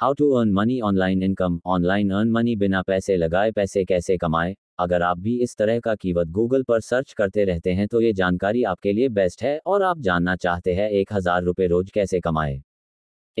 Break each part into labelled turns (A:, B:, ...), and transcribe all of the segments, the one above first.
A: how to earn money online income online earn money बिना पैसे लगाए पैसे कैसे कमाए अगर आप भी इस तरह का कीवर्ड गूगल पर सर्च करते रहते हैं तो ये जानकारी आपके लिए बेस्ट है और आप जानना चाहते हैं एक हजार रुपये रोज कैसे कमाए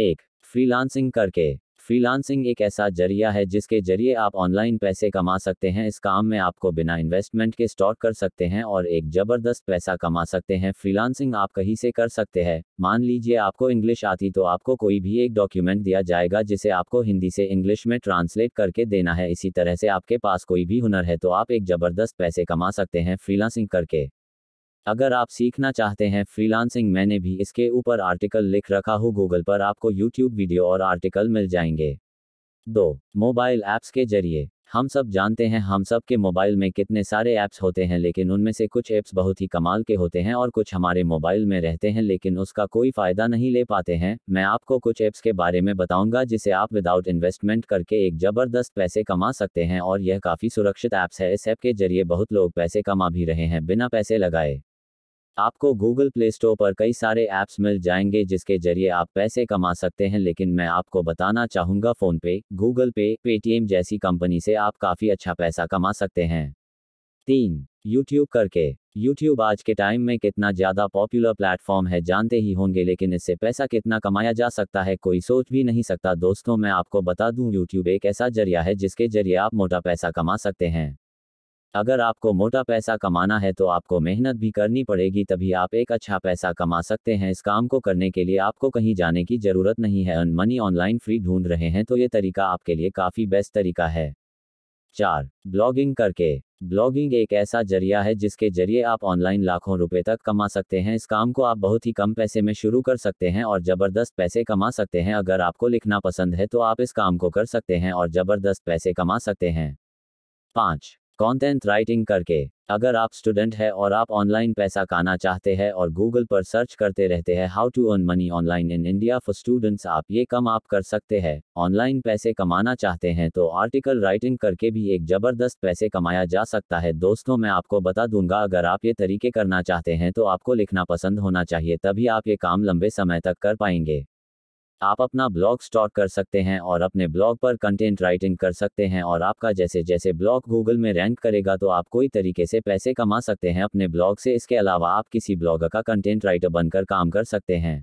A: एक फ्रीलांसिंग करके फ्रीलांसिंग एक ऐसा जरिया है जिसके जरिए आप ऑनलाइन पैसे कमा सकते हैं इस काम में आपको बिना इन्वेस्टमेंट के स्टॉक कर सकते हैं और एक जबरदस्त पैसा कमा सकते हैं फ्रीलांसिंग आप कहीं से कर सकते हैं मान लीजिए आपको इंग्लिश आती तो आपको कोई भी एक डॉक्यूमेंट दिया जाएगा जिसे आपको हिंदी से इंग्लिश में ट्रांसलेट करके देना है इसी तरह से आपके पास कोई भी हुनर है तो आप एक जबरदस्त पैसे कमा सकते हैं फ्रीलांसिंग करके अगर आप सीखना चाहते हैं फ्रीलांसिंग मैंने भी इसके ऊपर आर्टिकल लिख रखा हो गूगल पर आपको यूट्यूब वीडियो और आर्टिकल मिल जाएंगे दो मोबाइल ऐप्स के जरिए हम सब जानते हैं हम सब के मोबाइल में कितने सारे ऐप्स होते हैं लेकिन उनमें से कुछ ऐप्स बहुत ही कमाल के होते हैं और कुछ हमारे मोबाइल में रहते हैं लेकिन उसका कोई फ़ायदा नहीं ले पाते हैं मैं आपको कुछ ऐप्स के बारे में बताऊंगा जिसे आप विदाउट इन्वेस्टमेंट करके एक ज़बरदस्त पैसे कमा सकते हैं और यह काफ़ी सुरक्षित ऐप्स है इस ऐप के जरिए बहुत लोग पैसे कमा भी रहे हैं बिना पैसे लगाए आपको गूगल प्ले स्टोर पर कई सारे ऐप्स मिल जाएंगे जिसके जरिए आप पैसे कमा सकते हैं लेकिन मैं आपको बताना चाहूँगा फोन पे गूगल पे पेटीएम जैसी कंपनी से आप काफी अच्छा पैसा कमा सकते हैं तीन यूट्यूब करके यूट्यूब आज के टाइम में कितना ज्यादा पॉपुलर प्लेटफॉर्म है जानते ही होंगे लेकिन इससे पैसा कितना कमाया जा सकता है कोई सोच भी नहीं सकता दोस्तों मैं आपको बता दूं यूट्यूब एक ऐसा जरिया है जिसके जरिए आप मोटा पैसा कमा सकते हैं अगर आपको मोटा पैसा कमाना है तो आपको मेहनत भी करनी पड़ेगी तभी आप एक अच्छा पैसा कमा सकते हैं इस काम को करने के लिए आपको कहीं जाने की जरूरत नहीं है अन मनी ऑनलाइन फ्री ढूंढ रहे हैं तो ये तरीका आपके लिए काफी बेस्ट तरीका है चार ब्लॉगिंग करके ब्लॉगिंग एक ऐसा जरिया है जिसके जरिए आप ऑनलाइन लाखों रुपए तक कमा सकते हैं इस काम को आप बहुत ही कम पैसे में शुरू कर सकते हैं और ज़बरदस्त पैसे कमा सकते हैं अगर आपको लिखना पसंद है तो आप इस काम को कर सकते हैं और ज़बरदस्त पैसे कमा सकते हैं पाँच कंटेंट राइटिंग करके अगर आप स्टूडेंट है और आप ऑनलाइन पैसा काना चाहते हैं और गूगल पर सर्च करते रहते हैं how to earn money online in India for students आप ये कम आप कर सकते हैं ऑनलाइन पैसे कमाना चाहते हैं तो आर्टिकल राइटिंग करके भी एक जबरदस्त पैसे कमाया जा सकता है दोस्तों मैं आपको बता दूंगा अगर आप ये तरीके करना चाहते हैं तो आपको लिखना पसंद होना चाहिए तभी आप ये काम लंबे समय तक कर पाएंगे आप अपना ब्लॉग स्टॉक कर सकते हैं और अपने ब्लॉग पर कंटेंट राइटिंग कर सकते हैं और आपका जैसे जैसे ब्लॉग गूगल में रैंक करेगा तो आप कोई तरीके से पैसे कमा सकते हैं अपने ब्लॉग से इसके अलावा आप किसी ब्लॉग का कंटेंट राइटर बनकर काम कर सकते हैं